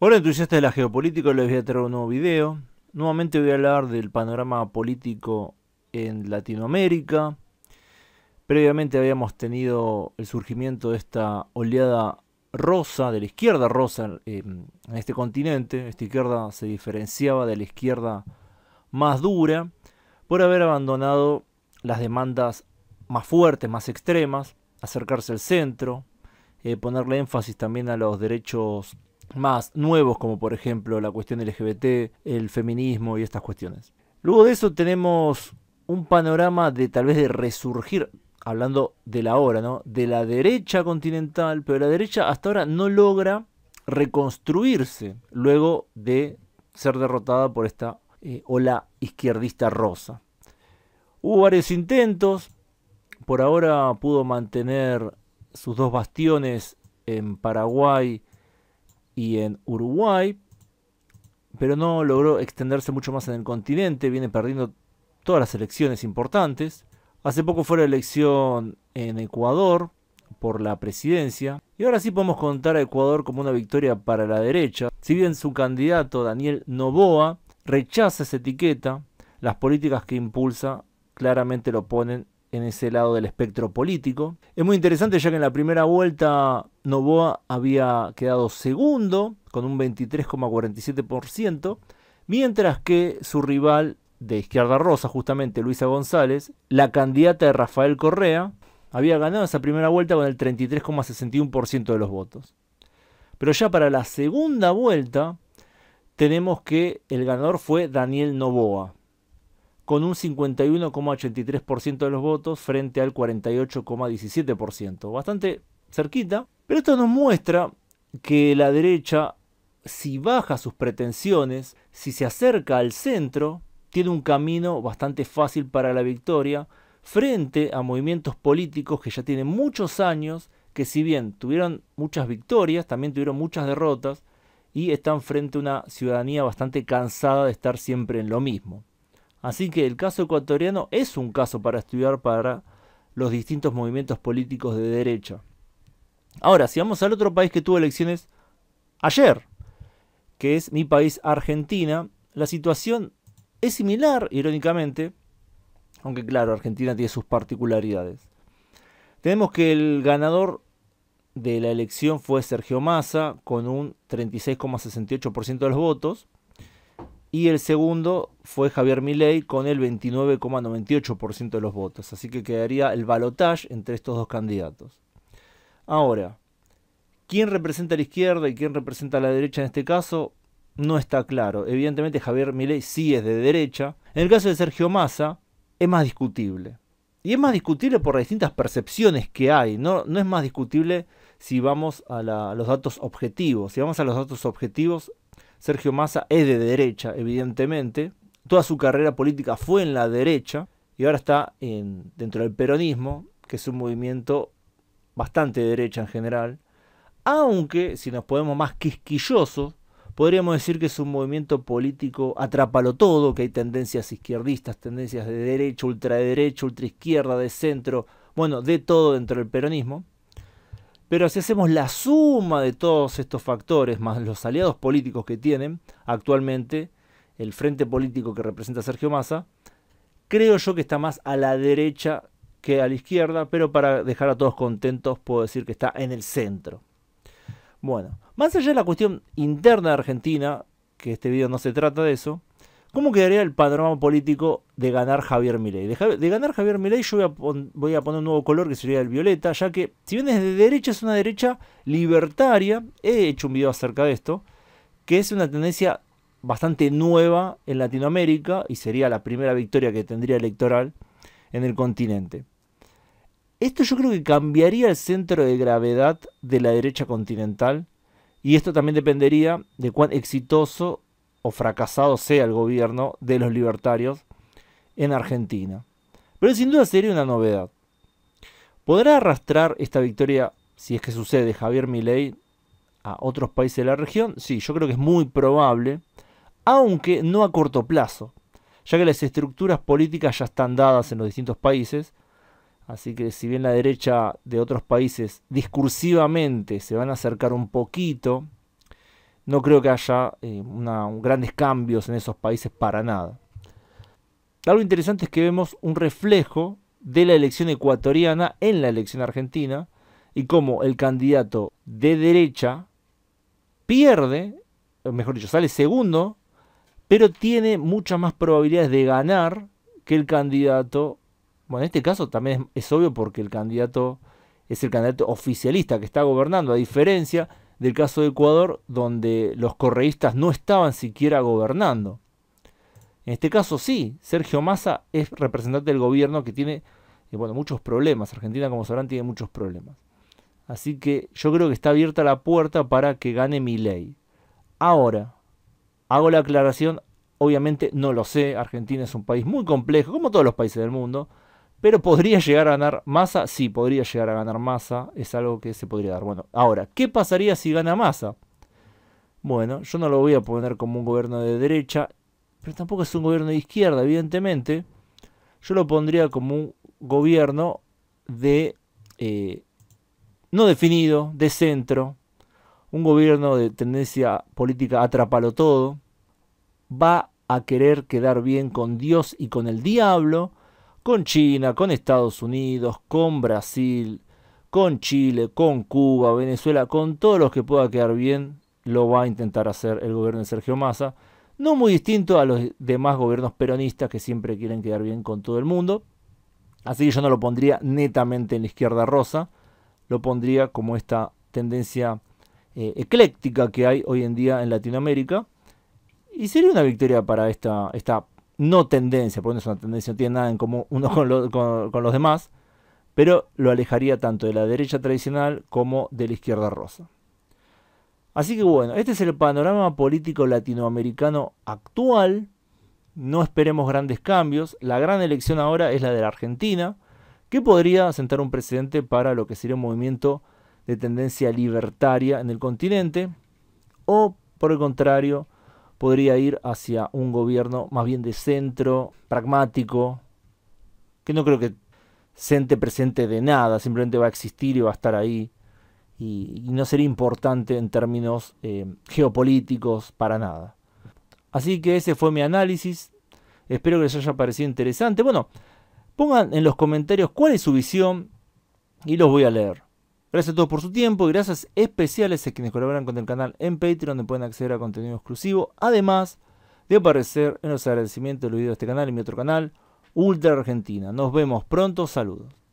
Hola entusiastas de la geopolítica, les voy a traer un nuevo video. Nuevamente voy a hablar del panorama político en Latinoamérica. Previamente habíamos tenido el surgimiento de esta oleada rosa, de la izquierda rosa en este continente. Esta izquierda se diferenciaba de la izquierda más dura por haber abandonado las demandas más fuertes, más extremas, acercarse al centro, eh, ponerle énfasis también a los derechos más nuevos, como por ejemplo la cuestión LGBT, el feminismo y estas cuestiones. Luego de eso tenemos un panorama de tal vez de resurgir, hablando de la hora, ¿no? De la derecha continental, pero la derecha hasta ahora no logra reconstruirse luego de ser derrotada por esta eh, ola izquierdista rosa. Hubo varios intentos, por ahora pudo mantener sus dos bastiones en Paraguay y en Uruguay, pero no logró extenderse mucho más en el continente, viene perdiendo todas las elecciones importantes. Hace poco fue la elección en Ecuador por la presidencia. Y ahora sí podemos contar a Ecuador como una victoria para la derecha. Si bien su candidato Daniel Novoa rechaza esa etiqueta, las políticas que impulsa claramente lo ponen en ese lado del espectro político. Es muy interesante ya que en la primera vuelta Novoa había quedado segundo con un 23,47%, mientras que su rival de Izquierda Rosa, justamente Luisa González, la candidata de Rafael Correa, había ganado esa primera vuelta con el 33,61% de los votos. Pero ya para la segunda vuelta tenemos que el ganador fue Daniel Novoa, con un 51,83% de los votos frente al 48,17%. Bastante cerquita. Pero esto nos muestra que la derecha, si baja sus pretensiones, si se acerca al centro, tiene un camino bastante fácil para la victoria frente a movimientos políticos que ya tienen muchos años, que si bien tuvieron muchas victorias, también tuvieron muchas derrotas y están frente a una ciudadanía bastante cansada de estar siempre en lo mismo. Así que el caso ecuatoriano es un caso para estudiar para los distintos movimientos políticos de derecha. Ahora, si vamos al otro país que tuvo elecciones ayer, que es mi país Argentina, la situación es similar, irónicamente, aunque claro, Argentina tiene sus particularidades. Tenemos que el ganador de la elección fue Sergio Massa, con un 36,68% de los votos, y el segundo fue Javier Milei con el 29,98% de los votos. Así que quedaría el balotage entre estos dos candidatos. Ahora, ¿quién representa a la izquierda y quién representa a la derecha en este caso? No está claro. Evidentemente Javier Milei sí es de derecha. En el caso de Sergio Massa es más discutible. Y es más discutible por las distintas percepciones que hay. No, no es más discutible si vamos a los datos objetivos. Si vamos a los datos objetivos, Sergio Massa es de derecha, evidentemente. Toda su carrera política fue en la derecha y ahora está en, dentro del peronismo, que es un movimiento bastante de derecha en general. Aunque, si nos podemos más quisquillosos, podríamos decir que es un movimiento político atrápalo todo, que hay tendencias izquierdistas, tendencias de derecha, ultraderecha, ultraizquierda, de centro, bueno, de todo dentro del peronismo. Pero si hacemos la suma de todos estos factores, más los aliados políticos que tienen actualmente, el frente político que representa Sergio Massa, creo yo que está más a la derecha que a la izquierda, pero para dejar a todos contentos puedo decir que está en el centro. Bueno, más allá de la cuestión interna de Argentina, que este video no se trata de eso, ¿Cómo quedaría el panorama político de ganar Javier Milei? De, ganar Javier Milei yo voy a, poner un nuevo color que sería el violeta, ya que si bien desde de derecha, es una derecha libertaria, he hecho un video acerca de esto, que es una tendencia bastante nueva en Latinoamérica y sería la primera victoria que tendría electoral en el continente. Esto yo creo que cambiaría el centro de gravedad de la derecha continental y esto también dependería de cuán exitoso o fracasado sea el gobierno de los libertarios en Argentina. Pero sin duda sería una novedad. ¿Podrá arrastrar esta victoria, si es que sucede, Javier Milei a otros países de la región? Sí, yo creo que es muy probable, aunque no a corto plazo, ya que las estructuras políticas ya están dadas en los distintos países, así que si bien la derecha de otros países discursivamente se van a acercar un poquito no creo que haya eh, grandes cambios en esos países para nada. Algo interesante es que vemos un reflejo de la elección ecuatoriana en la elección argentina y cómo el candidato de derecha pierde, mejor dicho, sale segundo, pero tiene muchas más probabilidades de ganar que el candidato, bueno, en este caso también es obvio porque el candidato es el candidato oficialista que está gobernando, a diferencia del caso de Ecuador, donde los correístas no estaban siquiera gobernando. En este caso sí, Sergio Massa es representante del gobierno que tiene eh, bueno, muchos problemas. Argentina, como sabrán, tiene muchos problemas. Así que yo creo que está abierta la puerta para que gane mi ley. Ahora, hago la aclaración, obviamente no lo sé, Argentina es un país muy complejo, como todos los países del mundo. Pero podría llegar a ganar masa, sí, podría llegar a ganar masa, es algo que se podría dar. Bueno, ahora, ¿qué pasaría si gana masa? Bueno, yo no lo voy a poner como un gobierno de derecha, pero tampoco es un gobierno de izquierda, evidentemente. Yo lo pondría como un gobierno de eh, no definido, de centro, un gobierno de tendencia política atrapalo todo, va a querer quedar bien con Dios y con el diablo, con China, con Estados Unidos, con Brasil, con Chile, con Cuba, Venezuela, con todos los que pueda quedar bien, lo va a intentar hacer el gobierno de Sergio Massa. No muy distinto a los demás gobiernos peronistas que siempre quieren quedar bien con todo el mundo. Así que yo no lo pondría netamente en la izquierda rosa, lo pondría como esta tendencia eh, ecléctica que hay hoy en día en Latinoamérica. Y sería una victoria para esta, esta no tendencia, porque no es una tendencia, no tiene nada en común uno con, los demás, pero lo alejaría tanto de la derecha tradicional como de la izquierda rosa. Así que bueno, este es el panorama político latinoamericano actual. No esperemos grandes cambios. La gran elección ahora es la de la Argentina, que podría sentar un precedente para lo que sería un movimiento de tendencia libertaria en el continente. O, por el contrario, podría ir hacia un gobierno más bien de centro, pragmático, que no creo que sente presente de nada, simplemente va a existir y va a estar ahí. Y, no sería importante en términos eh, geopolíticos para nada. Así que ese fue mi análisis. Espero que les haya parecido interesante. Bueno, pongan en los comentarios cuál es su visión y los voy a leer. Gracias a todos por su tiempo y gracias especiales a quienes colaboran con el canal en Patreon, donde pueden acceder a contenido exclusivo, además de aparecer en los agradecimientos de los videos de este canal y mi otro canal, Ultra Argentina. Nos vemos pronto, saludos.